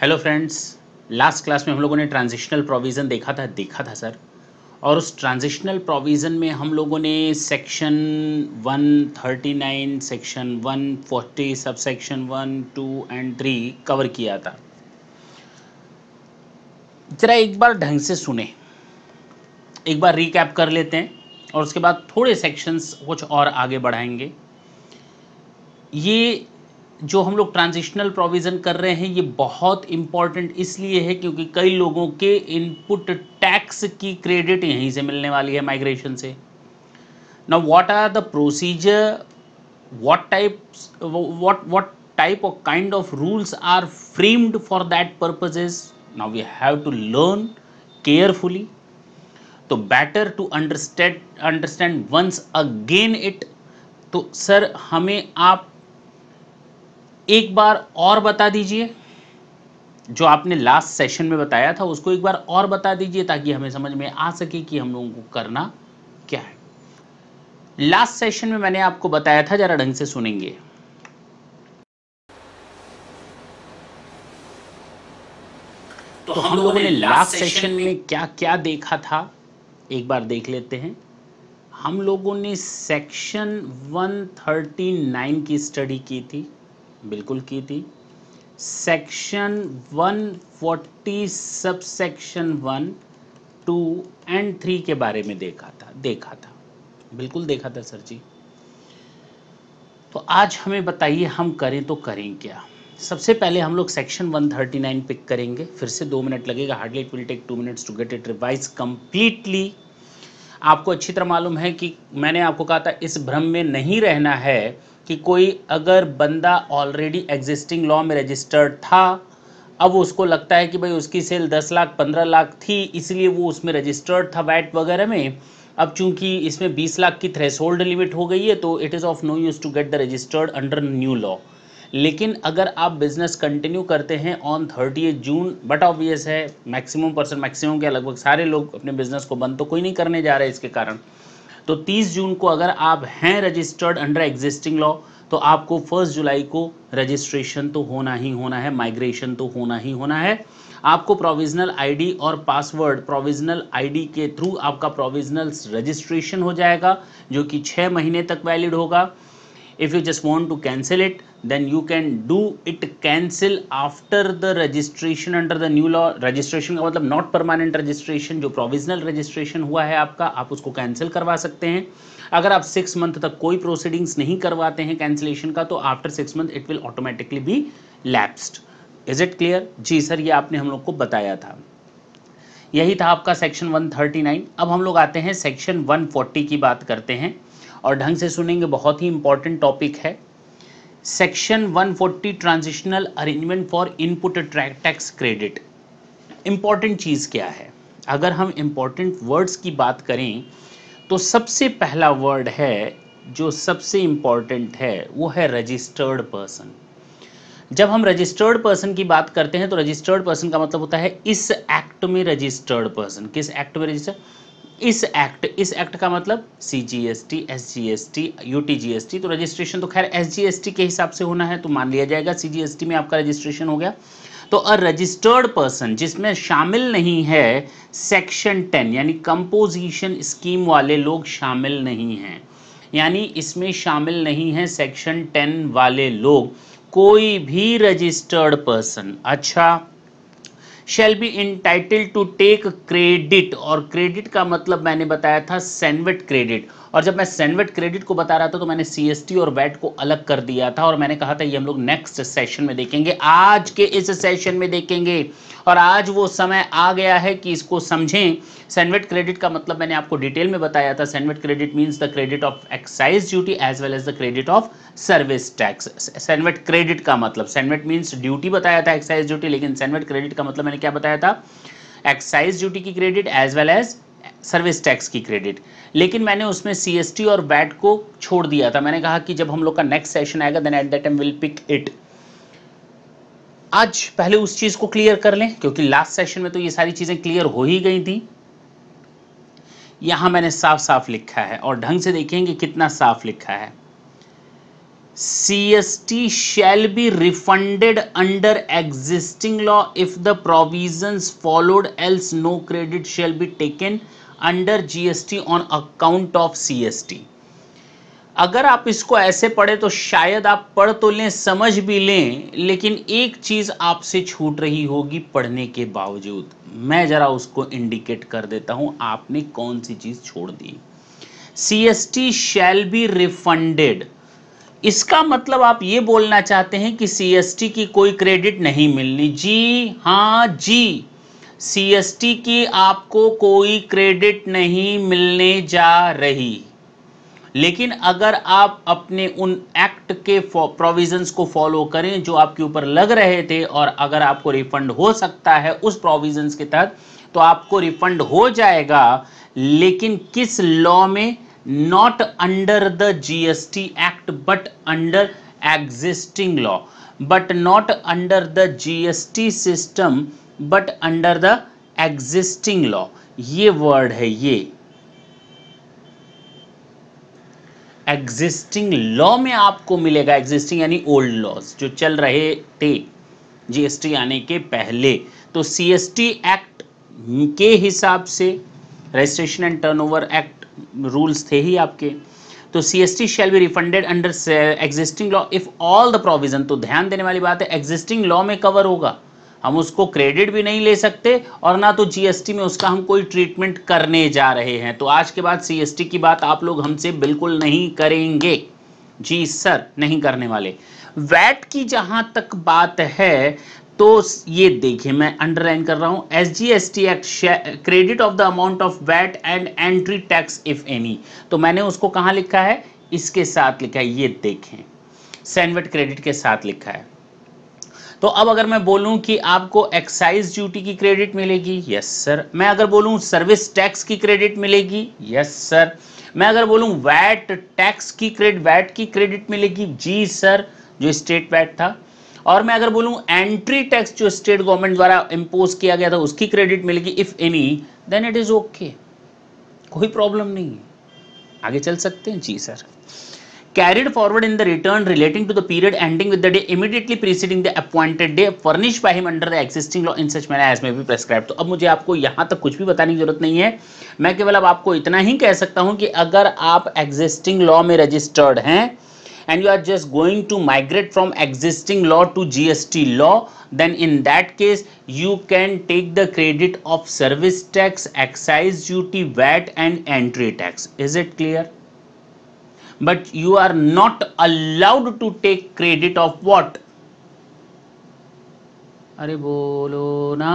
hello friends last class में हम लोगों ने ट्रांजिशनल प्रोविज़न देखा था देखा था सर और उस ट्रांजिशनल प्रोविज़न में हम लोगों ने section 139 section 140 sub section one two and three cover किया था ज़रा एक बार ढंग से सुने एक बार रिकैप कर लेते हैं और उसके बाद थोड़े सेक्शंस कुछ और आगे बढ़ाएंगे ये जो हम लोग ट्रांजिशनल प्रोविज़न कर रहे हैं ये बहुत इम्पॉर्टेंट इसलिए है क्योंकि कई लोगों के इनपुट टैक्स की क्रेडिट यहीं से मिलने वाली है माइग्रेशन से ना what are the procedure what type what what type or kind of rules are framed for that purposes now we have to learn carefully तो better to understand understand once again it तो sir हमें आप एक बार और बता दीजिए जो आपने लास्ट सेशन में बताया था उसको एक बार और बता दीजिए ताकि हमें समझ में आ सके कि हम लोगों को करना क्या है लास्ट सेशन में मैंने आपको बताया था जरा ढंग से सुनेंगे तो, तो हम लोगों ने लास्ट सेशन में क्या क्या देखा था एक बार देख लेते हैं हम लोगों ने सेक्शन 139 की स्टडी की थी बिल्कुल की थी section 140 forty sub section one two and three के बारे में देखा था देखा था बिल्कुल देखा था सर जी तो आज हमें बताइए हम करें तो करें क्या सबसे पहले हम लोग सेक्शन 139 पिक करेंगे फिर से दो मिनट लगेगा hardly it will take two minutes to get it revise completely आपको अच्छी तरह मालूम है कि मैंने आपको कहा था इस भ्रम में नहीं रहना है कि कोई अगर बंदा ऑलरेडी एग्जिस्टिंग लॉ में रजिस्टर्ड था अब उसको लगता है कि भाई उसकी सेल दस लाख पंद्रह लाख थी इसलिए वो उसमें रजिस्टर्ड था वैट वगैरह में अब चूंकि इसमें बीस लाख की होल्ड लिमिट हो गई है तो it is of no use to get the registered under new law लेकिन अगर आप बिज़नेस कंटिन्यू करते हैं on thirty June but obvious है मैक्सिमम परसेंट मैक्सिमम क्या लगभग सारे लोग अपने बिज़नेस को बंद तो कोई नहीं करने जा रहे इसके कारण तो 30 जून को अगर आप हैं रजिस्टर्ड अंडर एग्जिस्टिंग लॉ तो आपको फर्स्ट जुलाई को रजिस्ट्रेशन तो होना ही होना है माइग्रेशन तो होना ही होना है आपको प्रोविजनल आईडी और पासवर्ड प्रोविजनल आईडी के थ्रू आपका प्रोविजनल रजिस्ट्रेशन हो जाएगा जो कि छः महीने तक वैलिड होगा if you just want to cancel it then you can do it cancel after the registration under the new law registration ka matlab not permanent registration jo provisional registration hua hai aapka aap usko cancel karwa sakte hain agar aap 6 month tak koi proceedings nahi karwate hain cancellation ka to after 6 month it will automatically be lapsed is it clear ji sir ye aapne hum log ko bataya tha यही था आपका section 139 अब हम लोग आते हैं section 140 की बात करते हैं और ढंग से सुनेंगे बहुत ही इंपॉर्टेंट टॉपिक है section 140 transitional arrangement for input tax credit important चीज़ क्या है अगर हम इंपॉर्टेंट वर्ड्स की बात करें तो सबसे पहला वर्ड है जो सबसे इंपॉर्टेंट है वो है रजिस्टर्ड पर्सन जब हम रजिस्टर्ड पर्सन की बात करते हैं तो रजिस्टर्ड पर्सन का मतलब होता है इस एक्ट में रजिस्टर्ड पर्सन किस एक्ट में रजिस्टर्ड इस एक्ट इस एक्ट का मतलब C G S T S G S T U T G S T तो रजिस्ट्रेशन तो खैर एस जी एस टी के हिसाब से होना है तो मान लिया जाएगा सी जी एस टी में आपका रजिस्ट्रेशन हो गया तो अ रजिस्टर्ड पर्सन जिसमें शामिल नहीं है सेक्शन टेन यानी कंपोजिशन स्कीम वाले लोग शामिल नहीं हैं यानी इसमें शामिल नहीं है सेक्शन टेन वाले लोग कोई भी रजिस्टर्ड पर्सन अच्छा shall be entitled to take credit और क्रेडिट का मतलब मैंने बताया था सैनवेट क्रेडिट और जब मैं सैनवेट क्रेडिट को बता रहा था तो मैंने सी और वैट को अलग कर दिया था और मैंने कहा था ये हम लोग नेक्स्ट सेशन में देखेंगे आज के इस सेशन में देखेंगे और आज वो समय आ गया है कि इसको समझें सैनवेट क्रेडिट का मतलब मैंने आपको डिटेल में बताया था CENVAT credit means the credit of excise duty as well as the credit of service tax CENVAT credit का मतलब सैनवेट मीन्स ड्यूटी बताया था एक्साइज ड्यूटी लेकिन सैनवेट क्रेडिट का मतलब मैंने क्या बताया था एक्साइज ड्यूटी की credit as well as service tax की क्रेडिट लेकिन मैंने उसमें सीएसटी और वैट को छोड़ दिया था मैंने कहा कि जब हम लोग का नेक्स्ट सेशन आएगा then at that time will pick it आज पहले उस चीज को क्लियर कर लें क्योंकि लास्ट सेशन में तो ये सारी चीजें क्लियर हो ही गई थी यहां मैंने साफ साफ लिखा है और ढंग से देखेंगे कितना साफ लिखा है CST shall be refunded under existing law if the provisions followed else no credit shall be taken under GST on account of CST अगर आप इसको ऐसे पढ़े तो शायद आप पढ़ तो लें समझ भी लें लेकिन एक चीज़ आपसे छूट रही होगी पढ़ने के बावजूद मैं ज़रा उसको इंडिकेट कर देता हूँ आपने कौन सी चीज़ छोड़ दी C S T shall be refunded इसका मतलब आप ये बोलना चाहते हैं कि टी की कोई क्रेडिट नहीं मिलनी जी हाँ जी टी की आपको कोई क्रेडिट नहीं मिलने जा रही लेकिन अगर आप अपने उन एक्ट के प्रोविजंस को फॉलो करें जो आपके ऊपर लग रहे थे और अगर आपको रिफंड हो सकता है उस प्रोविजंस के तहत तो आपको रिफंड हो जाएगा लेकिन किस लॉ में not under the G S T act but under existing law but not under the G S T system but under the existing law ये वर्ड है ये एग्जिस्टिंग लॉ में आपको मिलेगा एग्जिस्टिंग यानी ओल्ड लॉज जो चल रहे थे जी एस टी आने के पहले तो सी एस टी एक्ट के हिसाब से registration and turn over act rules थे ही आपके तो C S T shall be refunded under existing law if all the provision तो ध्यान देने वाली बात है एग्जिस्टिंग लॉ में कवर होगा हम उसको क्रेडिट भी नहीं ले सकते और ना तो जीएसटी में उसका हम कोई ट्रीटमेंट करने जा रहे हैं तो आज के बाद सीएसटी की बात आप लोग हमसे बिल्कुल नहीं करेंगे जी सर नहीं करने वाले वैट की जहां तक बात है तो ये देखिए मैं अंडरलाइन कर रहा हूँ S G S T act credit of the amount of VAT and entry tax if any तो मैंने उसको कहाँ लिखा है इसके साथ लिखा है ये देखें सैनवेट क्रेडिट के साथ लिखा है तो अब अगर मैं बोलूं कि आपको एक्साइज ड्यूटी की क्रेडिट मिलेगी यस सर मैं अगर बोलूं सर्विस टैक्स की क्रेडिट मिलेगी यस सर मैं अगर बोलूं वैट टैक्स की क्रेडिट वैट की क्रेडिट मिलेगी जी सर जो स्टेट वैट था और मैं अगर बोलूं एंट्री टैक्स जो स्टेट गवर्नमेंट द्वारा इंपोज किया गया था उसकी क्रेडिट मिलेगी if any then it is okay कोई प्रॉब्लम नहीं है आगे चल सकते हैं जी sir carried forward in the return relating to the period ending with the day immediately preceding the appointed day furnish by him under the existing law in such man as may be prescribe तो अब मुझे आपको यहां तक कुछ भी बताने की जरूरत नहीं है मैं केवल अब आपको इतना ही कह सकता हूं कि अगर आप एग्जिस्टिंग लॉ में रजिस्टर्ड हैं and you are just going to migrate from existing law to GST law then in that case you can take the credit of service tax excise duty VAT and entry tax is it clear but you are not allowed to take credit of what अरे बोलो ना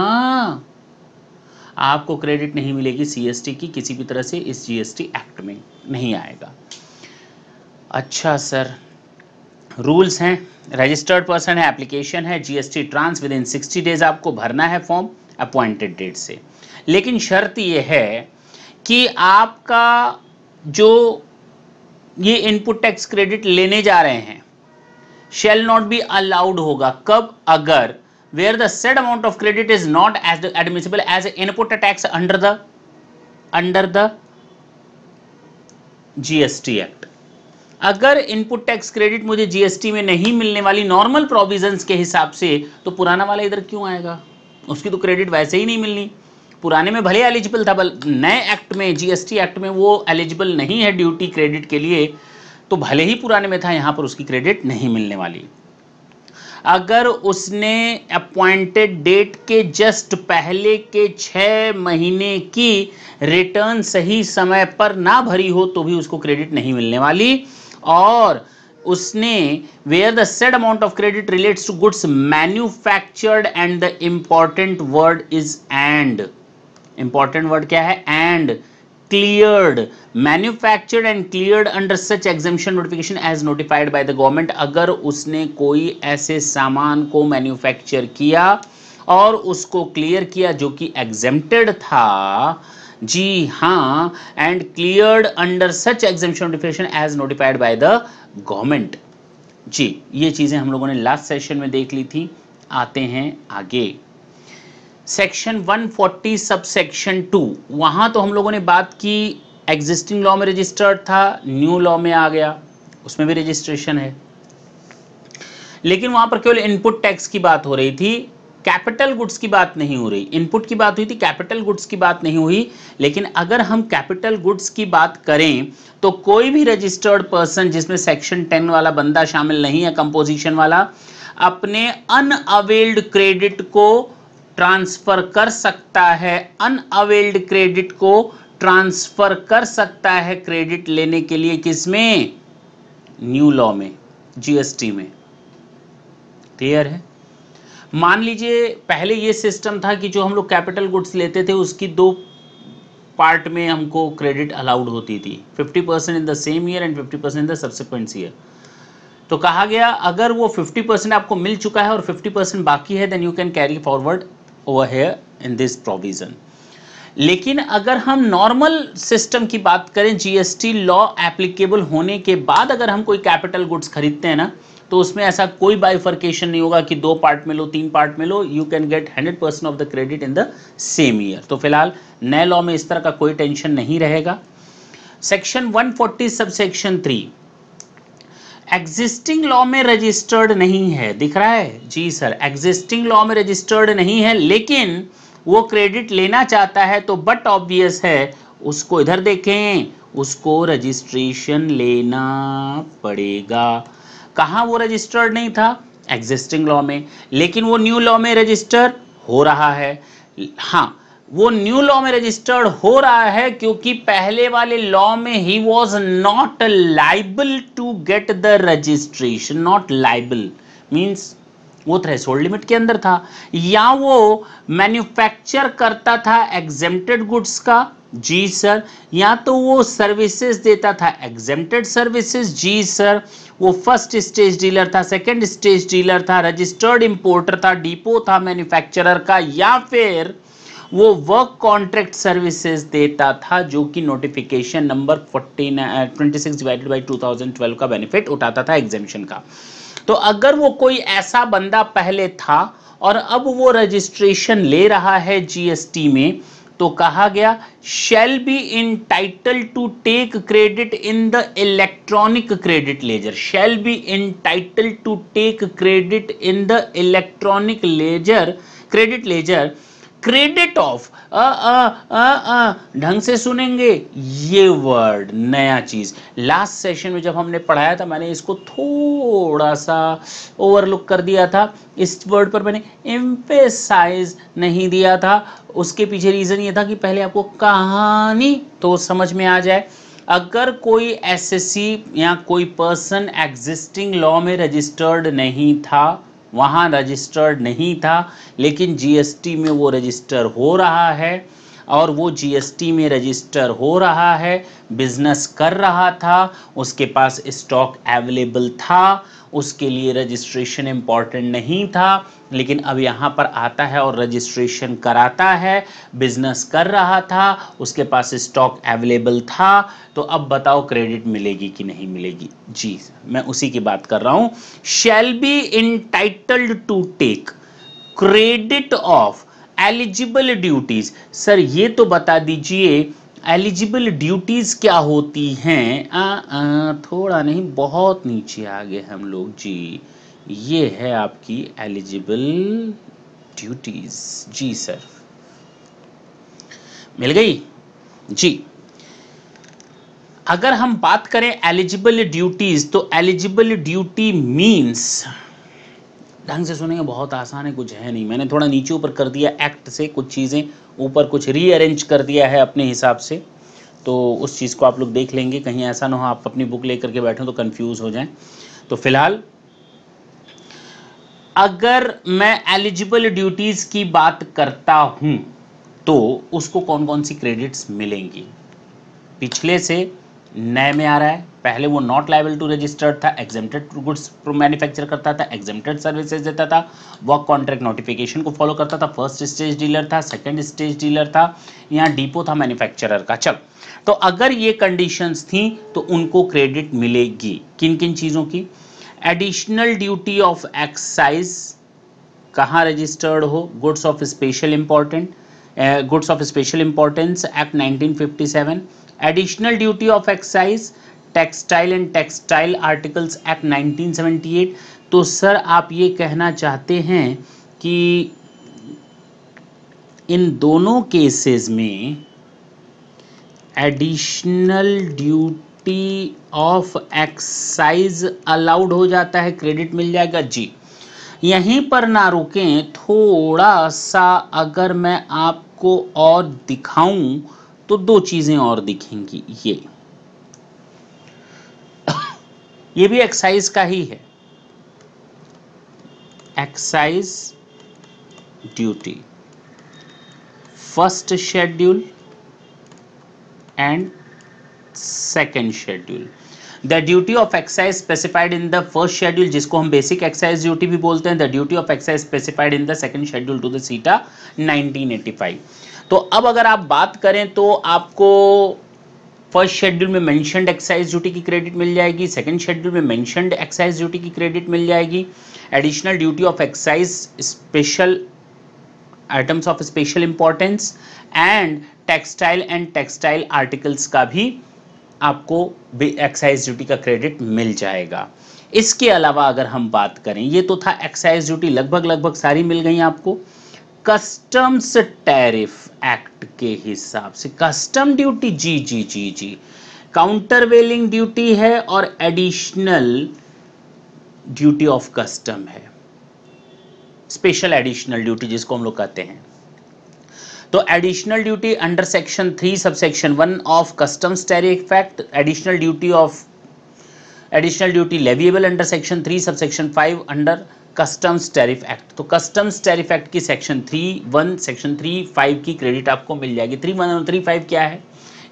आपको credit नहीं मिलेगी CST की किसी भी तरह से इस जीएसटी एक्ट में नहीं आएगा अच्छा सर रूल्स हैं रजिस्टर्ड पर्सन है एप्लीकेशन है GST trans within sixty days आपको भरना है फॉर्म अपॉइंटेड डेट से लेकिन शर्त ये है कि आपका जो ये इनपुट टैक्स क्रेडिट लेने जा रहे हैं शेल नॉट बी अलाउड होगा कब अगर where the said amount of credit is not as admissible as input tax under the under the GST act अगर इनपुट टैक्स क्रेडिट मुझे जीएसटी में नहीं मिलने वाली नॉर्मल प्रोविजंस के हिसाब से तो पुराना वाला इधर क्यों आएगा उसकी तो क्रेडिट वैसे ही नहीं मिलनी पुराने में भले एलिजिबल था बल नए एक्ट में जीएसटी एक्ट में वो एलिजिबल नहीं है ड्यूटी क्रेडिट के लिए तो भले ही पुराने में था यहाँ पर उसकी क्रेडिट नहीं मिलने वाली अगर उसने अपॉइंटेड डेट के जस्ट पहले के छः महीने की रिटर्न सही समय पर ना भरी हो तो भी उसको क्रेडिट नहीं मिलने वाली और उसने where the said amount of credit relates to goods manufactured and the important word is and important word क्या है and cleared manufactured and cleared under such exemption notification as notified by the government अगर उसने कोई ऐसे सामान को manufacture किया और उसको क्लियर किया जो कि एग्जेम्प्टेड था जी हाँ and cleared under such exemption notification as notified by the government जी ये चीज़ें हम लोगों ने लास्ट सेशन में देख ली थी आते हैं आगे सेक्शन 140 सब सेक्शन टू वहां तो हम लोगों ने बात की एग्जिस्टिंग लॉ में रजिस्टर्ड था न्यू लॉ में आ गया उसमें भी रजिस्ट्रेशन है लेकिन वहां पर केवल इनपुट टैक्स की बात हो रही थी कैपिटल गुड्स की बात नहीं हो रही इनपुट की बात हुई थी कैपिटल गुड्स की बात नहीं हुई लेकिन अगर हम कैपिटल गुड्स की बात करें तो कोई भी रजिस्टर्ड पर्सन जिसमें सेक्शन टेन वाला बंदा शामिल नहीं है कंपोजिशन वाला अपने अनअवेल्ड क्रेडिट को ट्रांसफर कर सकता है अनअवेल्ड क्रेडिट को ट्रांसफर कर सकता है क्रेडिट लेने के लिए किसमें न्यू लॉ में जीएसटी में क्लियर है मान लीजिए पहले ये सिस्टम था कि जो हम लोग कैपिटल गुड्स लेते थे उसकी दो पार्ट में हमको क्रेडिट अलाउड होती थी 50 percent in the same year and 50 percent in the subsequent year तो कहा गया अगर वो 50 परसेंट आपको मिल चुका है और 50 परसेंट बाकी है then you can carry forward over here in this provision लेकिन अगर हम नॉर्मल सिस्टम की बात करें जीएसटी लॉ एप्लीकेबल होने के बाद अगर हम कोई कैपिटल गुड्स खरीदते हैं ना तो उसमें ऐसा कोई बाइफर्केशन नहीं होगा कि दो पार्ट में लो तीन पार्ट में लो you can get hundred percent of the credit in the same year तो फिलहाल नए लॉ में इस तरह का कोई टेंशन नहीं रहेगा section 140 sub section three existing law में रजिस्टर्ड नहीं है दिख रहा है जी सर एग्जिस्टिंग लॉ में रजिस्टर्ड नहीं है लेकिन वो क्रेडिट लेना चाहता है तो बट ऑब्वियस है उसको इधर देखें उसको रजिस्ट्रेशन लेना पड़ेगा कहाँ वो रजिस्टर्ड नहीं था एग्जिस्टिंग लॉ में लेकिन वो न्यू लॉ में रजिस्टर हो रहा है हाँ वो न्यू लॉ में रजिस्टर्ड हो रहा है क्योंकि पहले वाले लॉ में ही was not liable to get the registration not liable means वो होल्ड लिमिट के अंदर था या वो मैन्युफैक्चर करता था एग्जेम्प्टेड गुड्स का जी सर या तो वो सर्विसेज देता था एग्जेम्प्टेड सर्विसेज जी सर वो फर्स्ट स्टेज डीलर था सेकंड स्टेज डीलर था रजिस्टर्ड इंपोर्टर था डिपो था मैन्युफैक्चरर का या फिर वो वर्क कॉन्ट्रैक्ट सर्विसेज देता था जो कि notification number forty twenty six divided by two thousand twelve का बेनिफिट उठाता था एग्जेम्पन का तो अगर वो कोई ऐसा बंदा पहले था और अब वो रजिस्ट्रेशन ले रहा है जीएसटी में तो कहा गया shall be entitled to take credit in the electronic credit ledger shall be entitled to take credit in the electronic ledger credit ledger credit of ढंग से सुनेंगे ये वर्ड नया चीज लास्ट सेशन में जब हमने पढ़ाया था मैंने इसको थोड़ा सा ओवरलुक कर दिया था इस वर्ड पर मैंने एम्फेसाइज नहीं दिया था उसके पीछे रीजन ये था कि पहले आपको कहानी तो समझ में आ जाए अगर कोई एसएससी या कोई पर्सन एग्जिस्टिंग लॉ में रजिस्टर्ड नहीं था वहाँ रजिस्टर्ड नहीं था लेकिन जीएसटी में वो रजिस्टर हो रहा है और वो जीएसटी में रजिस्टर हो रहा है बिजनेस कर रहा था उसके पास स्टॉक अवेलेबल था उसके लिए रजिस्ट्रेशन इम्पॉर्टेंट नहीं था लेकिन अब यहाँ पर आता है और रजिस्ट्रेशन कराता है बिजनेस कर रहा था उसके पास स्टॉक अवेलेबल था तो अब बताओ क्रेडिट मिलेगी कि नहीं मिलेगी जी मैं उसी की बात कर रहा हूँ shall be entitled to take credit of eligible duties sir ये तो बता दीजिए एलिजिबल ड्यूटीज़ क्या होती हैं थोड़ा नहीं बहुत नीचे आ गए हम लोग जी ये है आपकी एलिजिबल ड्यूटीज जी सर मिल गई जी अगर हम बात करें एलिजिबल ड्यूटीज तो एलिजिबल ड्यूटी मीन्स ढंग से सुनेंगे बहुत आसान है कुछ है नहीं मैंने थोड़ा नीचे ऊपर कर दिया एक्ट से कुछ चीज़ें ऊपर कुछ रीअरेंज कर दिया है अपने हिसाब से तो उस चीज़ को आप लोग देख लेंगे कहीं ऐसा ना हो आप अपनी बुक लेकर के बैठे तो कंफ्यूज हो जाएं तो फिलहाल अगर मैं एलिजिबल ड्यूटीज की बात करता हूं तो उसको कौन कौन सी क्रेडिट्स मिलेंगी पिछले से नए में आ रहा है पहले वो नॉट लाइबल टू रजिस्टर्ड था एग्जेम्प्टेड गुड्स मैन्युफैक्चर करता था एग्जेम्प्टेड सर्विसेज देता था वर्क कॉन्ट्रैक्ट नोटिफिकेशन को फॉलो करता था फर्स्ट स्टेज डीलर था सेकंड स्टेज डीलर था यहाँ डिपो था मैन्युफैक्चरर का चल तो अगर ये कंडीशंस थी तो उनको क्रेडिट मिलेगी किन किन चीज़ों की एडिशनल ड्यूटी ऑफ एक्साइज कहाँ रजिस्टर्ड हो goods of special important goods of special importance act 1957 additional duty of excise textile and textile articles act 1978 तो सर आप ये कहना चाहते हैं कि इन दोनों केसेस में additional duty T of excise allowed हो जाता है क्रेडिट मिल जाएगा जी यहीं पर ना रुकें थोड़ा सा अगर मैं आपको और दिखाऊं तो दो चीज़ें और दिखेंगी ये ये भी एक्साइज का ही है excise duty first schedule and second schedule the duty of excise specified in the first schedule जिसको हम बेसिक एक्साइज ड्यूटी भी बोलते हैं the duty of excise specified in the second schedule to the CETA 1985 तो अब अगर आप बात करें तो आपको फर्स्ट शेड्यूल में मैंशनड एक्साइज ड्यूटी की क्रेडिट मिल जाएगी सेकेंड शेड्यूल में मैंशनड एक्साइज ड्यूटी की क्रेडिट मिल जाएगी additional duty of excise special items of special importance and textile and textile articles का भी आपको एक्साइज ड्यूटी का क्रेडिट मिल जाएगा इसके अलावा अगर हम बात करें ये तो था एक्साइज ड्यूटी लगभग लगभग सारी मिल गई आपको कस्टम्स टैरिफ एक्ट के हिसाब से कस्टम ड्यूटी जी जी जी जी काउंटर वेलिंग ड्यूटी है और एडिशनल ड्यूटी ऑफ कस्टम है स्पेशल एडिशनल ड्यूटी जिसको हम लोग कहते हैं तो additional duty under section three sub section one of customs tariff act additional duty of additional duty leviable under section three sub section five under customs tariff act तो customs tariff act की section three one section three five की credit आपको मिल जाएगी three one और three five क्या है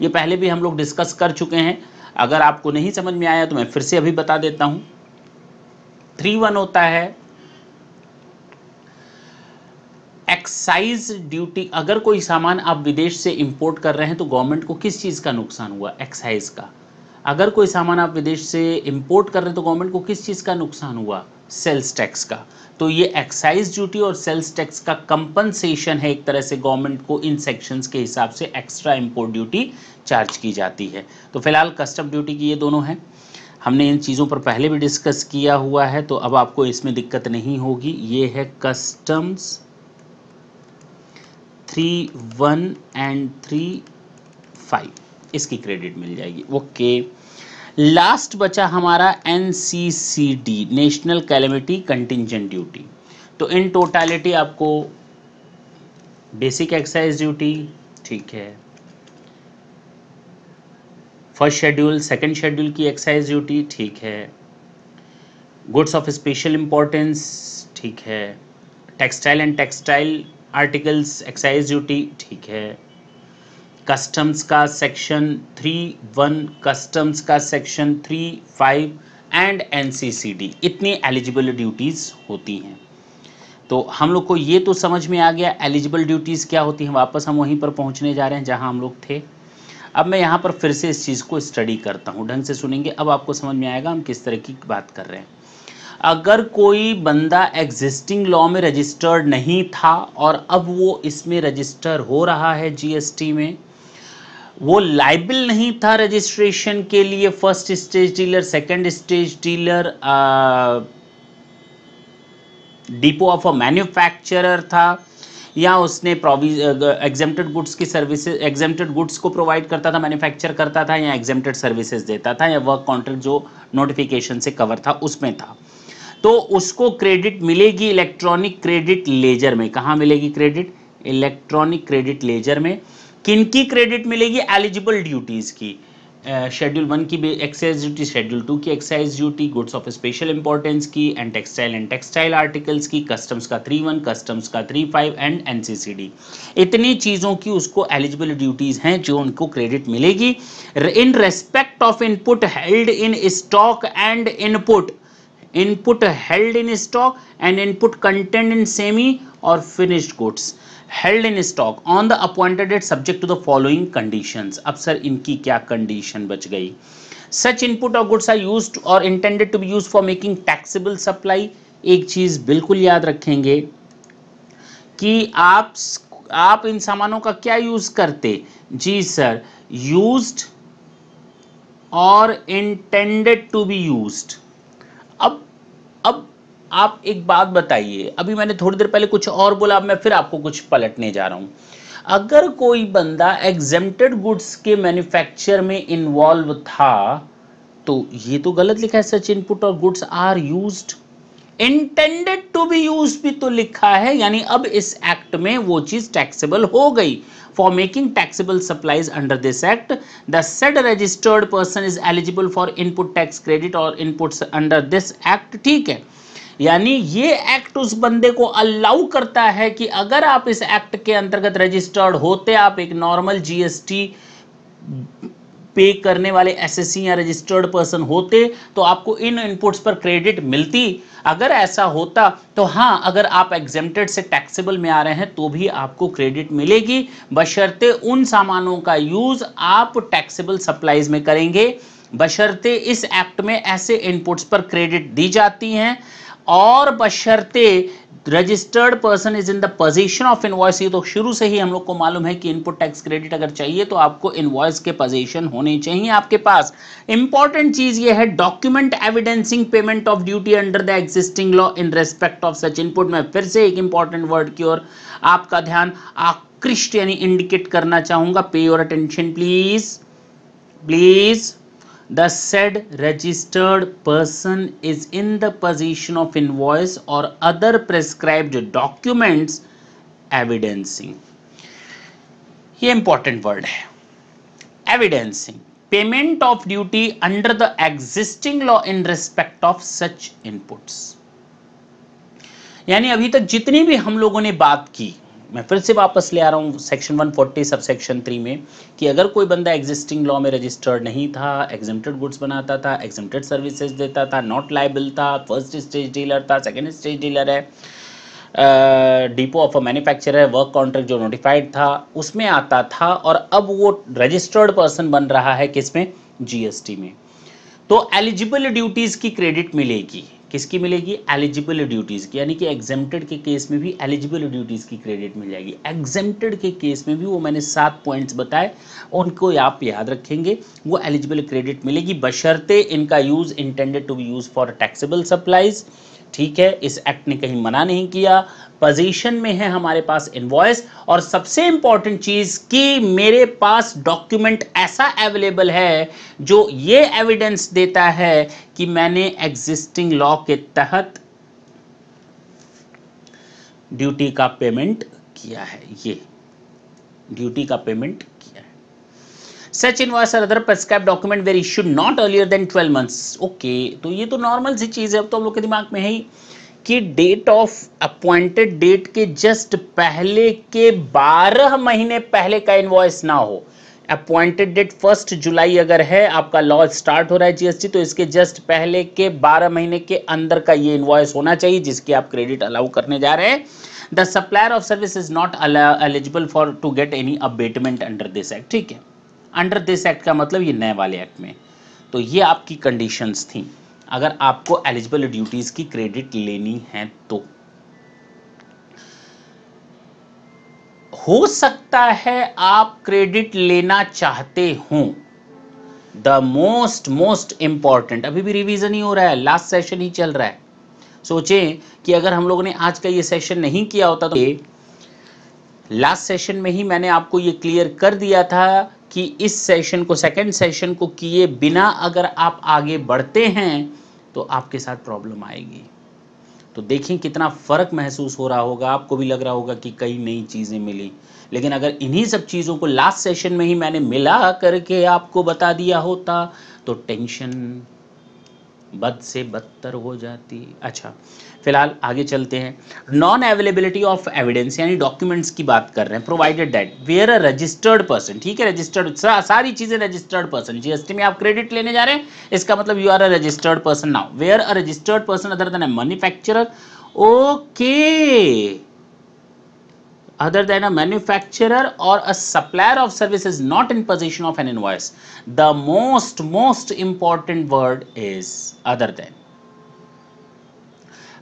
ये पहले भी हम लोग डिस्कस कर चुके हैं अगर आपको नहीं समझ में आया तो मैं फिर से अभी बता देता हूँ थ्री वन होता है एक्साइज ड्यूटी अगर कोई सामान आप विदेश से इंपोर्ट कर रहे हैं तो गवर्नमेंट को किस चीज़ का नुकसान हुआ एक्साइज का अगर कोई सामान आप विदेश से इंपोर्ट कर रहे हैं तो गवर्नमेंट को किस चीज़ का नुकसान हुआ सेल्स टैक्स का तो ये एक्साइज ड्यूटी और सेल्स टैक्स का कंपनसेशन है एक तरह से गवर्नमेंट को इन सेक्शंस के हिसाब से एक्स्ट्रा इंपोर्ट ड्यूटी चार्ज की जाती है तो फिलहाल कस्टम ड्यूटी की ये दोनों हैं हमने इन चीज़ों पर पहले भी डिस्कस किया हुआ है तो अब आपको इसमें दिक्कत नहीं होगी ये है customs three one and three five इसकी क्रेडिट मिल जाएगी ओके लास्ट बचा हमारा an national calamity contingent duty तो इन टोटालिटी आपको बेसिक एक्साइज ड्यूटी ठीक है फर्स्ट शेड्यूल सेकंड शेड्यूल की एक्साइज ड्यूटी ठीक है गुड्स ऑफ स्पेशल इंपॉर्टेंस ठीक है textile and textile articles excise duty ठीक है कस्टम्स का सेक्शन थ्री वन कस्टम्स का section three five and an इतनी एलिजिबल ड्यूटीज़ होती हैं तो हम लोग को ये तो समझ में आ गया एलिजिबल ड्यूटीज़ क्या होती हैं वापस हम वहीं पर पहुंचने जा रहे हैं जहां हम लोग थे अब मैं यहाँ पर फिर से इस चीज़ को स्टडी करता हूँ ढंग से सुनेंगे अब आपको समझ में आएगा हम किस तरह की बात कर रहे हैं अगर कोई बंदा एग्जिस्टिंग लॉ में रजिस्टर्ड नहीं था और अब वो इसमें रजिस्टर हो रहा है जीएसटी में वो लाइबल नहीं था रजिस्ट्रेशन के लिए first stage dealer second stage dealer depot of a manufacturer था या उसने प्रोविज एग्जेम्प्टेड गुड्स की सर्विसेज एग्जेम्प्टेड गुड्स को प्रोवाइड करता था मैन्युफैक्चर करता था या एग्जेम्प्टेड सर्विसेज देता था या वर्क कॉन्ट्रैक्ट जो नोटिफिकेशन से कवर था उसमें था तो उसको क्रेडिट मिलेगी इलेक्ट्रॉनिक क्रेडिट लेजर में कहाँ मिलेगी क्रेडिट इलेक्ट्रॉनिक क्रेडिट लेजर में किनकी क्रेडिट मिलेगी एलिजिबल ड्यूटीज़ की शेड्यूल वन की एक्साइज ड्यूटी शेड्यूल टू की excise duty goods of special importance की and textile and textile articles की कस्टम्स का थ्री वन कस्टम्स का थ्री फाइव एंड एनसीसीडी इतनी चीज़ों की उसको एलिजिबल ड्यूटीज़ हैं जो उनको क्रेडिट मिलेगी in respect of input held in stock and input input held in stock and input content in semi और finished goods held in stock on the appointed date subject to the following condition अब sir इनकी क्या condition बच गई such input और goods are use और intended to be use for making taxable supply एक चीज़ बिल्कुल याद रखेंगे कि आप आप इन सामानों का क्या यूज करते जी सर यूज्ड और इंटेंडेड टू बी यूज्ड अब आप एक बात बताइए अभी मैंने थोड़ी देर पहले कुछ और बोला अब मैं फिर आपको कुछ पलटने जा रहा हूँ अगर कोई बंदा एग्जेम्प्टेड गुड्स के मैन्युफैक्चर में इन्वॉल्व था तो ये तो गलत लिखा है सच इनपुट और goods are used intended to be use भी तो लिखा है यानी अब इस एक्ट में वो चीज टैक्सेबल हो गई for making taxable supplies under this act the said registered person is eligible for input tax credit और इनपुट अंडर दिस एक्ट ठीक है यानी ये एक्ट उस बंदे को अलाउ करता है कि अगर आप इस एक्ट के अंतर्गत रजिस्टर्ड होते आप एक नॉर्मल जीएसटी पे करने वाले एसएससी या रजिस्टर्ड पर्सन होते तो आपको इन इनपुट्स पर क्रेडिट मिलती अगर ऐसा होता तो हाँ अगर आप एग्जेम्प्टेड से टैक्सेबल में आ रहे हैं तो भी आपको क्रेडिट मिलेगी बशर्ते उन सामानों का यूज़ आप टैक्सेबल सप्लाईज में करेंगे बशर्ते इस एक्ट में ऐसे इनपुट्स पर क्रेडिट दी जाती हैं और बशर्ते registered person is in the position of invoice ये तो शुरू से ही हम लोग को मालूम है कि इनपुट टैक्स क्रेडिट अगर चाहिए तो आपको इनवॉइस के पोजीशन होने चाहिए आपके पास इंपॉर्टेंट चीज ये है document evidencing payment of duty under the existing law in respect of such input में फिर से एक इंपॉर्टेंट वर्ड की ओर आपका ध्यान आकृष्ट यानी इंडिकेट करना चाहूंगा pay your attention please please the said registered person is in the position of in invoice और अदर प्रेस्क्राइब्ड डॉक्यूमेंट्स एविडेंसिंग ये इंपॉर्टेंट वर्ड है evidencing payment of duty under the existing law in respect of such inputs यानी अभी तक जितनी भी हम लोगों ने बात की मैं फिर से वापस ले आ रहा हूँ सेक्शन 140 सब सेक्शन थ्री में कि अगर कोई बंदा एग्जिस्टिंग लॉ में रजिस्टर्ड नहीं था एग्जिमटेड गुड्स बनाता था एग्जेम्प्टेड सर्विसेज देता था नॉट लाइबल था फर्स्ट स्टेज डीलर था सेकेंड स्टेज डीलर है depot of a manufacturer work contract जो नोटिफाइड था उसमें आता था और अब वो रजिस्टर्ड पर्सन बन रहा है किस में जीएसटी में तो एलिजिबल ड्यूटीज़ की क्रेडिट मिलेगी किसकी मिलेगी एलिजिबल ड्यूटीज़ की यानी कि एग्जेम्प्टेड के केस में भी एलिजिबल ड्यूटीज़ की क्रेडिट मिल जाएगी एग्जेम्प्टेड के केस में भी वो मैंने सात पॉइंट्स बताए उनको आप याद रखेंगे वो एलिजिबल क्रेडिट मिलेगी बशर्ते इनका use intended to be use for taxable supplies ठीक है इस एक्ट ने कहीं मना नहीं किया पोजीशन में है हमारे पास इन्वॉइस और सबसे इंपॉर्टेंट चीज कि मेरे पास डॉक्यूमेंट ऐसा अवेलेबल है जो ये एविडेंस देता है कि मैंने एग्जिस्टिंग लॉ के तहत ड्यूटी का पेमेंट किया है ये ड्यूटी का पेमेंट किया है सच इनवॉइस और other prescribe document were issue not earlier than twelve months okay तो ये तो नॉर्मल सी चीज़ है अब तो हम लोग के दिमाग में है ही कि डेट ऑफ अपॉइंटेड डेट के जस्ट पहले के बारह महीने पहले का इन्वॉइस ना हो अपॉइंटेड डेट फर्स्ट जुलाई अगर है आपका लॉ स्टार्ट हो रहा है जीएसटी तो इसके जस्ट पहले के 12 महीने के अंदर का ये इन्वॉइस होना चाहिए जिसके आप क्रेडिट अलाउ करने जा रहे हैं the supplier of service is not eligible for to get any abatement under this act ठीक है अंडर दिस एक्ट का मतलब ये नए वाले एक्ट में तो ये आपकी कंडीशंस थी अगर आपको एलिजिबल ड्यूटीज़ की क्रेडिट लेनी है तो हो सकता है आप क्रेडिट लेना चाहते हो द मोस्ट मोस्ट इंपॉर्टेंट अभी भी रिवीजन ही हो रहा है लास्ट सेशन ही चल रहा है सोचें कि अगर हम लोगों ने आज का ये सेशन नहीं किया होता तो लास्ट सेशन में ही मैंने आपको ये क्लियर कर दिया था कि इस सेशन को सेकंड सेशन को किए बिना अगर आप आगे बढ़ते हैं तो आपके साथ प्रॉब्लम आएगी तो देखें कितना फ़र्क महसूस हो रहा होगा आपको भी लग रहा होगा कि कई नई चीज़ें मिली लेकिन अगर इन्हीं सब चीज़ों को लास्ट सेशन में ही मैंने मिला करके आपको बता दिया होता तो टेंशन बद से बदतर हो जाती अच्छा फिलहाल आगे चलते हैं नॉन अवेलेबिलिटी ऑफ एविडेंस यानी डॉक्यूमेंट्स की बात कर रहे हैं provided that where a registered person ठीक है रजिस्टर्ड सारी चीज़ें रजिस्टर्ड पर्सन जीएसटी में आप क्रेडिट लेने जा रहे हैं इसका मतलब you are a registered person now where a registered person other than a manufacturer okay other than a manufacturer or a supplier of service is not in possession of an invoice the most most important word is other than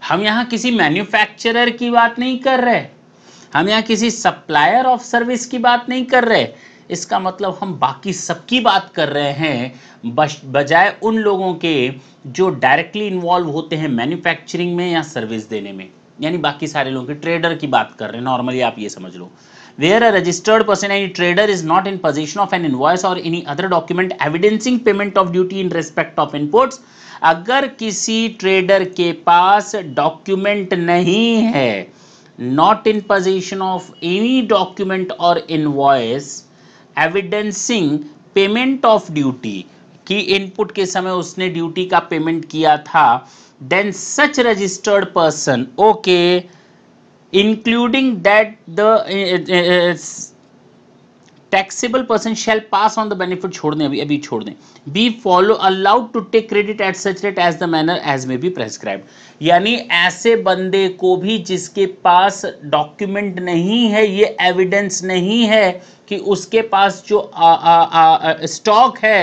हम यहां किसी manufacturer की बात नहीं कर रहे हम यहाँ किसी सप्लायर ऑफ सर्विस की बात नहीं कर रहे इसका मतलब हम बाकी सबकी बात कर रहे हैं बजाय उन लोगों के जो डायरेक्टली इन्वॉल्व होते हैं मैन्युफैक्चरिंग में या सर्विस देने में यानी बाकी सारे लोगों की ट्रेडर की बात कर रहे हैं नॉर्मली आप ये समझ लो where a registered person any trader is not in position of an invoice और any other document evidencing payment of duty in respect of inputs अगर किसी ट्रेडर के पास डॉक्यूमेंट नहीं है not in position of any document और voice evidencing payment of duty कि input के समय उसने ड्यूटी का पेमेंट किया था then such registered person okay including that the taxable person shall pass on the benefit छोड़ दें अभी अभी छोड़ दें be follow allowed to take credit at such rate as the manner as may be prescribe यानी ऐसे बंदे को भी जिसके पास डॉक्यूमेंट नहीं है ये एविडेंस नहीं है कि उसके पास जो स्टॉक है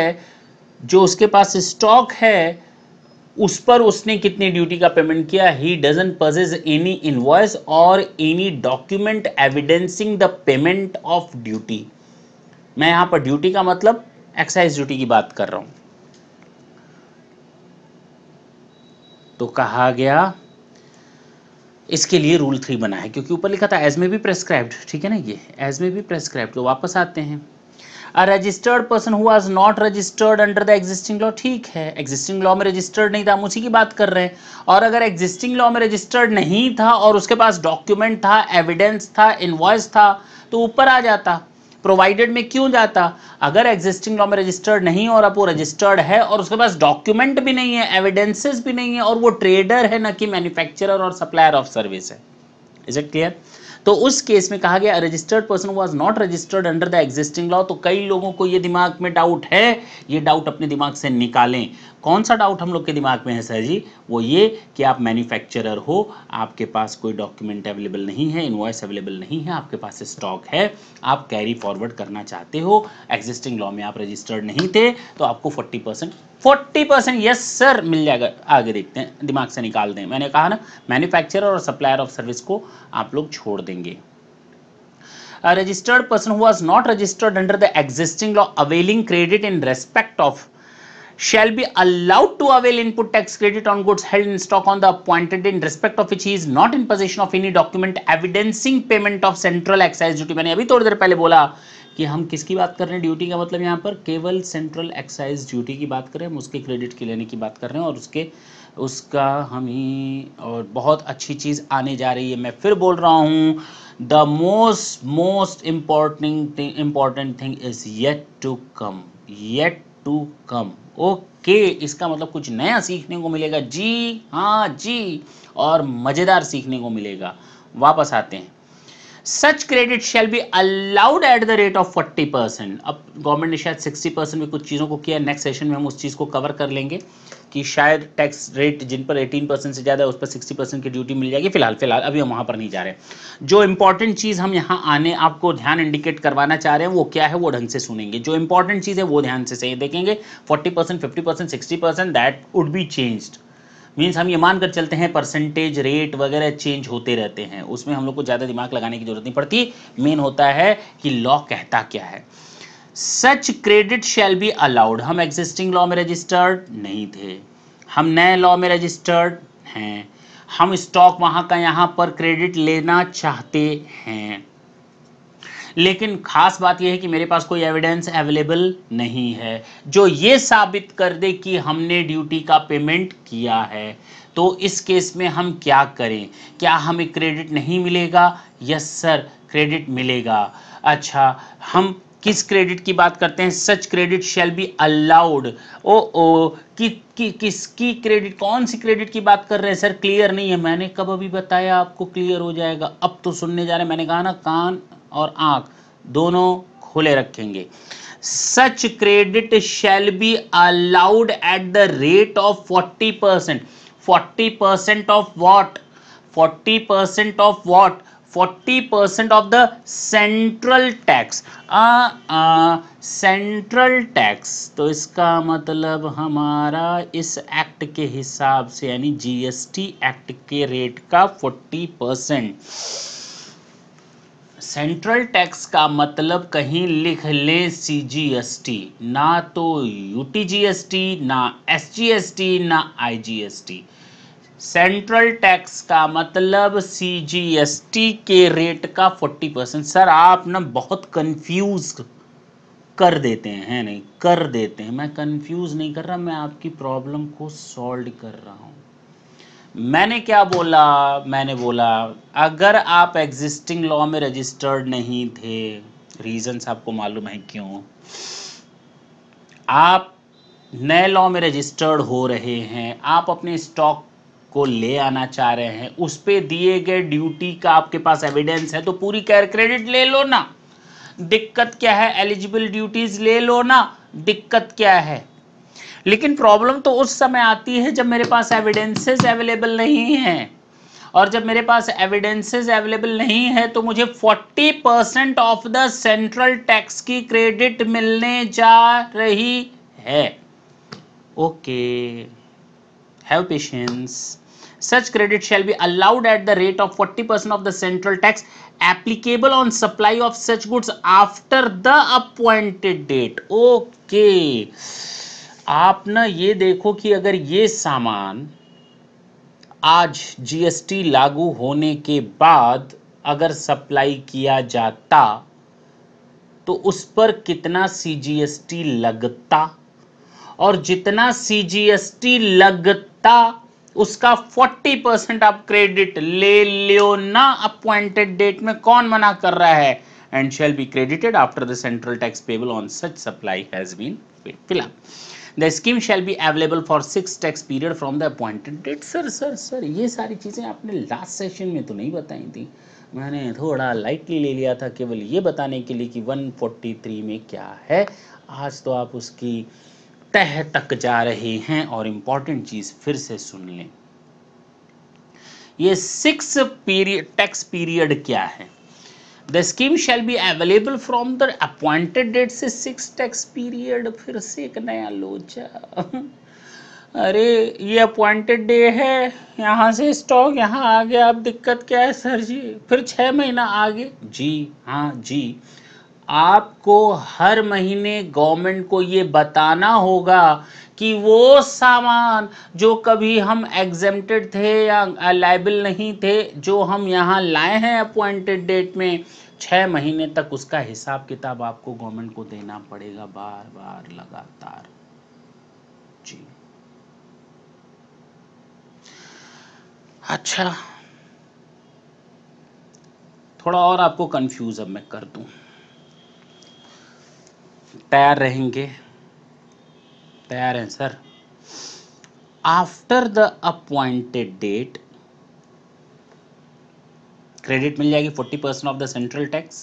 जो उसके पास स्टॉक है उस पर उसने कितनी ड्यूटी का पेमेंट किया ही डजन पजेज एनी इन्वॉइस और any document evidencing the payment of duty मैं यहां पर ड्यूटी का मतलब एक्साइज ड्यूटी की बात कर रहा हूं तो कहा गया इसके लिए रूल थ्री बना है क्योंकि ऊपर लिखा था एज में भी प्रेस्क्राइब्ड ठीक है ना ये एज में भी प्रेस्क्राइब्ड तो वापस आते हैं registered person who is not registered under the existing law ठीक है एग्जिस्टिंग लॉ में रजिस्टर्ड नहीं था हम उसी की बात कर रहे हैं और अगर एग्जिस्टिंग लॉ में रजिस्टर्ड नहीं था और उसके पास डॉक्यूमेंट था एविडेंस था इन्वॉइस था तो ऊपर आ जाता प्रोवाइडेड में क्यों जाता अगर एग्जिस्टिंग लॉ में रजिस्टर्ड नहीं और अब वो रजिस्टर्ड है और उसके पास डॉक्यूमेंट भी नहीं है एविडेंसेस भी नहीं है और वो ट्रेडर है ना कि मैन्युफैक्चरर और सप्लायर ऑफ सर्विस है इज इट क्लियर तो उस केस में कहा गया registered person was not registered under the existing law तो कई लोगों को ये दिमाग में डाउट है ये डाउट अपने दिमाग से निकालें कौन सा डाउट हम लोग के दिमाग में है सर जी वो ये कि आप मैन्युफैक्चरर हो आपके पास कोई डॉक्यूमेंट अवेलेबल नहीं है इन्वॉइस अवेलेबल नहीं है आपके पास स्टॉक है आप कैरी फॉरवर्ड करना चाहते हो एग्जिस्टिंग लॉ में आप रजिस्टर्ड नहीं थे तो आपको forty percent forty percent yes sir मिल जाएगा आगे देखते हैं दिमाग से निकाल दें मैंने कहा ना मैन्युफैक्चर और सप्लायर ऑफ सर्विस को आप लोग छोड़ देंगे registered person person who was not registered under the existing law availing credit in shall be allowed to avail input tax credit on goods held in stock on the appointed in respect of which he is not in possession of any document evidencing payment of central excise duty मैंने अभी थोड़ी देर पहले बोला कि हम किसकी बात कर रहे हैं ड्यूटी का मतलब यहाँ पर केवल सेंट्रल एक्साइज ड्यूटी की बात कर रहे हैं हम उसके क्रेडिट के लेने की बात कर रहे हैं और उसके उसका हमें और बहुत अच्छी चीज़ आने जा रही है मैं फिर बोल रहा हूँ the most most important important thing is yet to come yet to come okay इसका मतलब कुछ नया सीखने को मिलेगा जी हाँ जी और मज़ेदार सीखने को मिलेगा वापस आते हैं such credit shall be allowed at the rate of forty percent अब गवर्नमेंट ने शायद सिक्सटी परसेंट भी कुछ चीज़ों को किया नेक्स्ट सेशन में हम उस चीज़ को कवर कर लेंगे कि शायद टैक्स रेट जिन पर एटीन परसेंट से ज़्यादा है उस पर सिक्सटी परसेंट की ड्यूटी मिल जाएगी फिलहाल फिलहाल अभी हम वहाँ पर नहीं जा रहे जो इंपॉर्टेंट चीज़ हम यहाँ आने आपको ध्यान इंडिकेट करवाना चाह रहे हैं वो क्या है वो ढंग से सुनेंगे जो इंपॉर्टेंट चीज़ है वो ध्यान से सही देखेंगे forty percent fifty percent sixty percent that would be changed means हम ये मानकर चलते हैं परसेंटेज रेट वगैरह चेंज होते रहते हैं उसमें हम लोग को ज़्यादा दिमाग लगाने की जरूरत नहीं पड़ती मेन होता है कि लॉ कहता क्या है such credit shall be allowed हम एग्जिस्टिंग लॉ में रजिस्टर्ड नहीं थे हम नए लॉ में रजिस्टर्ड हैं हम स्टॉक वहाँ का यहाँ पर क्रेडिट लेना चाहते हैं लेकिन खास बात यह है कि मेरे पास कोई एविडेंस अवेलेबल नहीं है जो ये साबित कर दे कि हमने ड्यूटी का पेमेंट किया है तो इस केस में हम क्या करें क्या हमें क्रेडिट नहीं मिलेगा यस सर क्रेडिट मिलेगा अच्छा हम किस क्रेडिट की बात करते हैं such credit shall be allowed ओ ओ कि, कि किसकी क्रेडिट कौन सी क्रेडिट की बात कर रहे हैं सर क्लियर नहीं है मैंने कब अभी बताया आपको क्लियर हो जाएगा अब तो सुनने जा रहे हैं मैंने कहा ना कान और आंख दोनों खुले रखेंगे such credit shall be allowed at the rate of 40 percent forty percent of what forty percent of what forty percent of the central tax central tax तो इसका मतलब हमारा इस एक्ट के हिसाब से यानी जीएसटी एक्ट के रेट का फोर्टी परसेंट सेंट्रल टैक्स का मतलब कहीं लिख लें सी जी एस टी ना तो U T G S T ना एस जी एस टी ना I G S T central tax का मतलब सी जी एस टी के रेट का फोर्टी परसेंट सर आप ना बहुत कंफ्यूज कर देते हैं नहीं कर देते हैं मैं कंफ्यूज नहीं कर रहा मैं आपकी प्रॉब्लम को सॉल्व कर रहा हूँ मैंने क्या बोला मैंने बोला अगर आप एग्जिस्टिंग लॉ में रजिस्टर्ड नहीं थे रीजंस आपको मालूम है क्यों आप नए लॉ में रजिस्टर्ड हो रहे हैं आप अपने स्टॉक को ले आना चाह रहे हैं उस पर दिए गए ड्यूटी का आपके पास एविडेंस है तो पूरी कैर क्रेडिट ले लो ना दिक्कत क्या है एलिजिबल ड्यूटीज ले लो ना दिक्कत क्या है लेकिन प्रॉब्लम तो उस समय आती है जब मेरे पास एविडेंसेस अवेलेबल नहीं है और जब मेरे पास एविडेंसेस अवेलेबल नहीं है तो मुझे 40 percent of the central tax की क्रेडिट मिलने जा रही है okay have patience such credit shall be allowed at the rate of forty percent of the central tax applicable on supply of such goods after the appointed date okay आप ना ये देखो कि अगर ये सामान आज जीएसटी लागू होने के बाद अगर सप्लाई किया जाता तो उस पर कितना सीजीएसटी लगता और जितना सीजीएसटी लगता उसका 40 परसेंट आप क्रेडिट ले लियो ना अपॉइंटेड डेट में कौन मना कर रहा है and shall be credited after the central tax payable on such supply has been fill the scheme shall be available for six tax period from the appointed date sir sir sir ये सारी चीज़ें आपने last session में तो नहीं बताई थी मैंने थोड़ा लाइटली ले लिया था केवल ये बताने के लिए कि 143 में क्या है आज तो आप उसकी तह तक जा रहे हैं और इम्पॉर्टेंट चीज़ फिर से सुन लें ये सिक्स पीरियड टैक्स पीरियड क्या है the scheme shall be available from the appointed date से सिक्स टैक्स पीरियड फिर से एक नया लोचा अरे ये अपॉइंटेड डे है यहाँ से स्टॉक यहाँ आ गया अब दिक्कत क्या है सर जी फिर छः महीना आगे जी हाँ जी आपको हर महीने गवर्नमेंट को ये बताना होगा कि वो सामान जो कभी हम एग्जेम्प्टेड थे या लाइबल नहीं थे जो हम यहाँ लाए हैं अपॉइंटेड डेट में छः महीने तक उसका हिसाब किताब आपको गवर्नमेंट को देना पड़ेगा बार बार लगातार जी अच्छा थोड़ा और आपको कंफ्यूज अब मैं कर दूं तैयार रहेंगे तैयार हैं sir after the appointed date credit मिल जाएगी forty percent of the central tax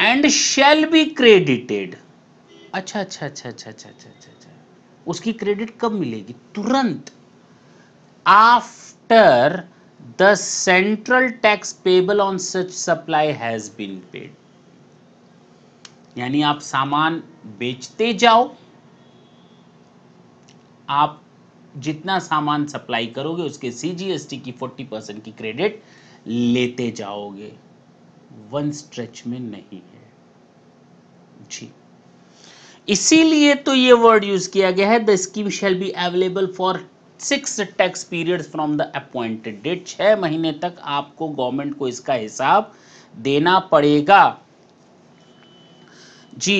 and shall be credited अच्छा अच्छा अच्छा अच्छा अच्छा अच्छा अच्छा उसकी क्रेडिट कब मिलेगी तुरंत after the central tax payable on such supply has been paid यानी आप सामान बेचते जाओ आप जितना सामान सप्लाई करोगे उसके सीजीएसटी की 40 परसेंट की क्रेडिट लेते जाओगे वन स्ट्रेच में नहीं है जी इसीलिए तो ये वर्ड यूज किया गया है the scheme shall be available for six tax period from the appointed date छह महीने तक आपको गवर्नमेंट को इसका हिसाब देना पड़ेगा जी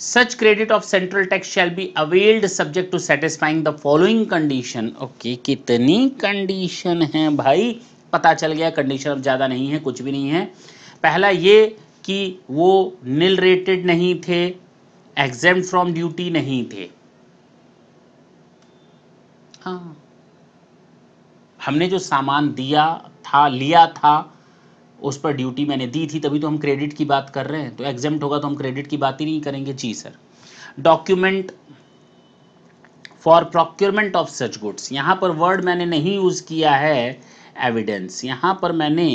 such credit of central tax shall be availed subject to satisfying the following condition okay कितनी कंडीशन है भाई पता चल गया कंडीशन अब ज़्यादा नहीं है कुछ भी नहीं है पहला ये कि वो निल रेटेड नहीं थे एग्जाम फ्रॉम ड्यूटी नहीं थे हाँ हमने जो सामान दिया था लिया था उस पर ड्यूटी मैंने दी थी तभी तो हम क्रेडिट की बात कर रहे हैं तो एग्जाम होगा तो हम क्रेडिट की बात ही नहीं करेंगे जी sir document for procurement of such goods यहाँ पर वर्ड मैंने नहीं यूज़ किया है एविडेंस यहाँ पर मैंने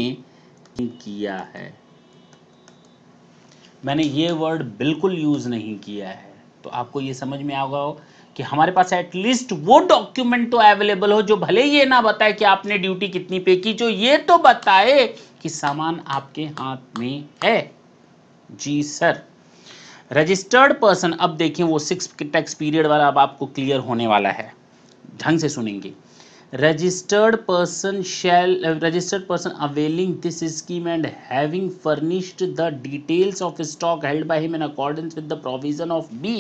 किया है मैंने ये वर्ड बिल्कुल यूज़ नहीं किया है तो आपको ये समझ में आ हो कि हमारे पास एटलीस्ट वो डॉक्यूमेंट तो अवेलेबल हो जो भले ये ना बताए कि आपने ड्यूटी कितनी पे की जो ये तो बताए कि सामान आपके हाथ में है जी सर रजिस्टर्ड पर्सन अब देखें वो सिक्स टैक्स पीरियड वाला अब आपको क्लियर होने वाला है ढंग से सुनेंगे registered person shall registered person availing this scheme and having furnished the details of stock held by him in accordance with the provision of B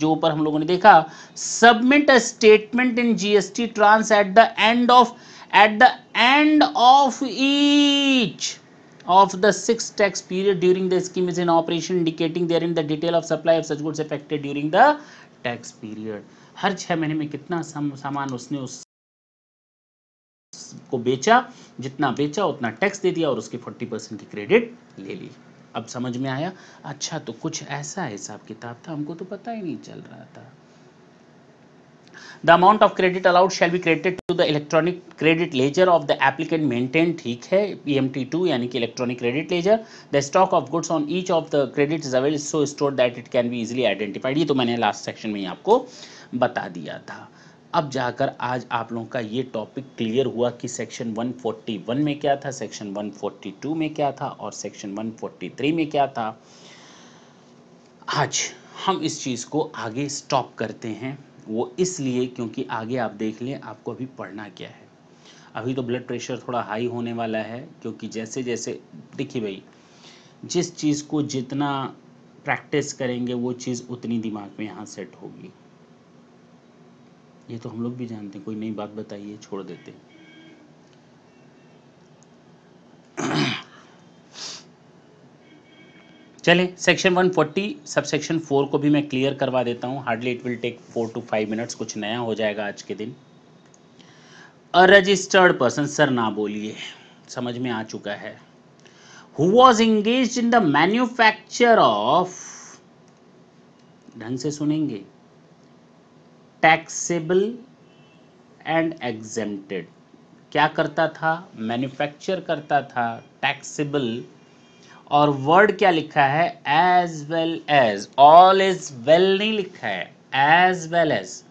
जो ऊपर हम लोगों ने देखा submit a statement in GST trans at the end of at the end of each of the six tax period during the scheme is in operation indicating therein the detail of supply of such goods effected during the tax period हर छह महीने में कितना सामान उसने उस को बेचा जितना बेचा उतना टैक्स दे दिया और उसकी फोर्टी परसेंट की क्रेडिट ले ली अब समझ में आया अच्छा तो कुछ ऐसा हिसाब किताब था हमको तो पता ही नहीं चल रहा था the amount of credit allowed shall be credited to the electronic credit ledger of the applicant maintain ठीक है ई एम टी टू यानी कि electronic credit ledger the stock of goods on each of the credit is avail so store that it can be easily identified ये तो मैंने last section में ही आपको बता दिया था अब जाकर आज आप लोगों का ये टॉपिक क्लियर हुआ कि सेक्शन 141 में क्या था सेक्शन 142 में क्या था और सेक्शन 143 में क्या था आज हम इस चीज़ को आगे स्टॉप करते हैं वो इसलिए क्योंकि आगे आप देख लें आपको अभी पढ़ना क्या है अभी तो ब्लड प्रेशर थोड़ा हाई होने वाला है क्योंकि जैसे जैसे देखिए भाई जिस चीज़ को जितना प्रैक्टिस करेंगे वो चीज़ उतनी दिमाग में यहाँ सेट होगी ये तो हम लोग भी जानते हैं कोई नई बात बताइए छोड़ देते हैं चले सेक्शन 140 सब सेक्शन फोर को भी मैं क्लियर करवा देता हूँ hardly it will take four to five minutes कुछ नया हो जाएगा आज के दिन अरजिस्टर्ड पर्सन सर ना बोलिए समझ में आ चुका है who was engage in the manufacture of ढंग से सुनेंगे टैक्सेबल एंड एग्जेम्प्टेड क्या करता था मैन्युफैक्चर करता था टैक्सेबल और वर्ड क्या लिखा है as well as all is well नहीं लिखा है एज वेल एज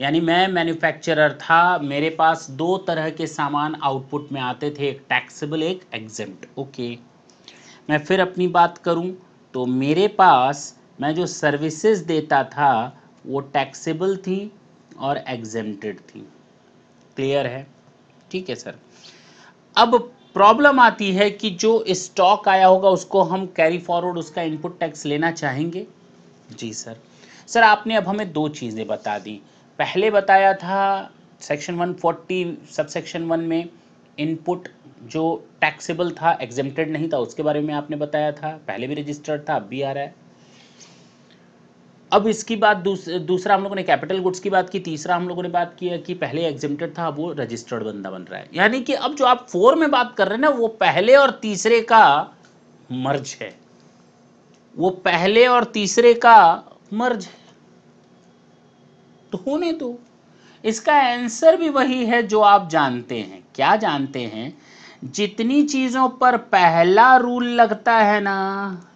यानी मैं मैन्युफैक्चरर था मेरे पास दो तरह के सामान आउटपुट में आते थे एक टैक्सेबल एक एग्जेम्प्ट ओके मैं फिर अपनी बात करूं तो मेरे पास मैं जो सर्विसेज देता था वो टैक्सेबल थी और एग्जेम्प्टेड थी क्लियर है ठीक है सर अब प्रॉब्लम आती है कि जो स्टॉक आया होगा उसको हम कैरी फॉरवर्ड उसका इनपुट टैक्स लेना चाहेंगे जी सर सर आपने अब हमें दो चीज़ें बता दी पहले बताया था सेक्शन 140 सब सेक्शन वन में इनपुट जो टैक्सेबल था एग्जेम्प्टेड नहीं था उसके बारे में आपने बताया था पहले भी रजिस्टर्ड था अब भी आ रहा है अब इसकी बात दूस, दूसरा हम लोगों ने कैपिटल गुड्स की बात की तीसरा हम लोगों ने बात किया कि पहले एग्जिमटेड था वो रजिस्टर्ड बंदा बन रहा है यानी कि अब जो आप फोर में बात कर रहे हैं ना वो पहले और तीसरे का मर्ज है वो पहले और तीसरे का मर्ज है तो होने दो तो, इसका आंसर भी वही है जो आप जानते हैं क्या जानते हैं जितनी चीजों पर पहला रूल लगता है ना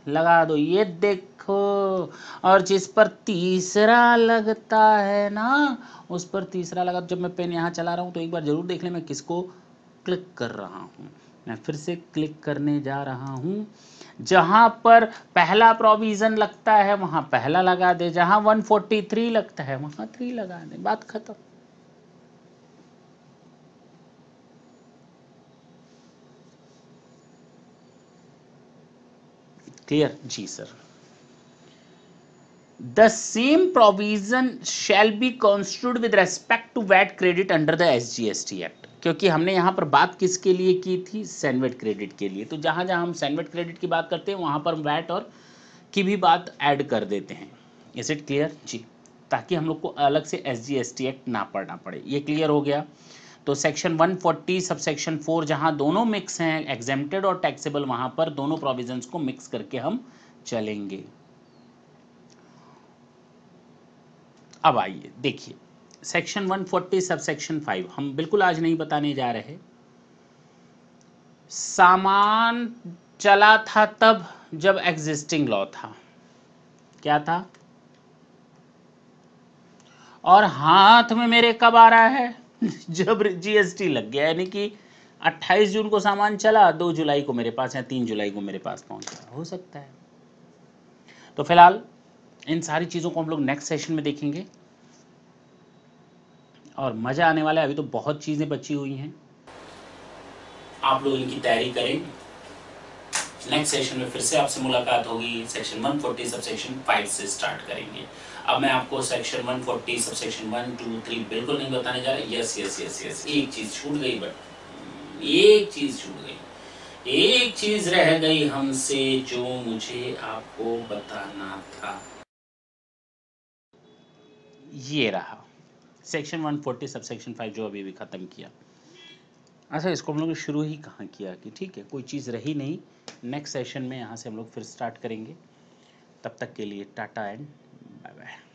लगा दो ये देखो और जिस पर तीसरा लगता है ना उस पर तीसरा लगा जब मैं पेन यहाँ चला रहा हूँ तो एक बार ज़रूर देख ले मैं किसको क्लिक कर रहा हूँ मैं फिर से क्लिक करने जा रहा हूँ जहाँ पर पहला प्रोविज़न लगता है वहाँ पहला लगा दे जहाँ 143 लगता है वहाँ थ्री लगा दे बात खत्म क्लियर जी sir the same provision shall be provision with respect to VAT credit under the S G S T act क्योंकि हमने यहाँ पर बात किसके लिए की थी सैनवेट क्रेडिट के लिए तो जहाँ जहाँ हम सैनवेट क्रेडिट की बात करते हैं वहाँ पर वैट और की भी बात ऐड कर देते हैं इज इट क्लियर जी ताकि हम लोग को अलग से S G S T act ना पढ़ना पड़े ये क्लियर हो गया तो सेक्शन 140 सब सेक्शन फोर जहाँ दोनों मिक्स हैं एग्जेम्प्टेड और टैक्सेबल वहाँ पर दोनों प्रोविजन्स को मिक्स करके हम चलेंगे अब आइए देखिए सेक्शन 140 सब सेक्शन फाइव हम बिल्कुल आज नहीं बताने जा रहे सामान चला था तब जब एग्जिस्टिंग लॉ था क्या था और हाथ में मेरे कब आ रहा है जब जीएसटी लग गया यानी कि 28 जून को सामान चला 2 जुलाई को मेरे पास या 3 जुलाई को मेरे पास पहुंचा हो सकता है तो फिलहाल इन सारी चीज़ों को हम लोग नेक्स्ट सेशन में देखेंगे और मज़ा आने वाला है अभी तो बहुत चीज़ें बची हुई हैं आप लोग इनकी तैयारी करें नेक्स्ट सेशन में फिर से आपसे मुलाकात होगी सेक्शन 140 सब सेक्शन 5 से स्टार्ट करेंगे अब मैं आपको सेक्शन 140 सब सेक्शन 1 2 3 बिल्कुल नहीं बताने जा रहा यस यस यस यस एक चीज़ छूट गई बट एक चीज़ छूट गई एक चीज रह गई हमसे जो मुझे आपको बताना था ये रहा सेक्शन 140 सब सेक्शन फाइव जो अभी भी ख़त्म किया अच्छा इसको हम लोग शुरू ही कहाँ किया कि ठीक है कोई चीज़ रही नहीं नेक्स्ट सेशन में यहाँ से हम लोग फिर स्टार्ट करेंगे तब तक के लिए टाटा एंड बाय बाय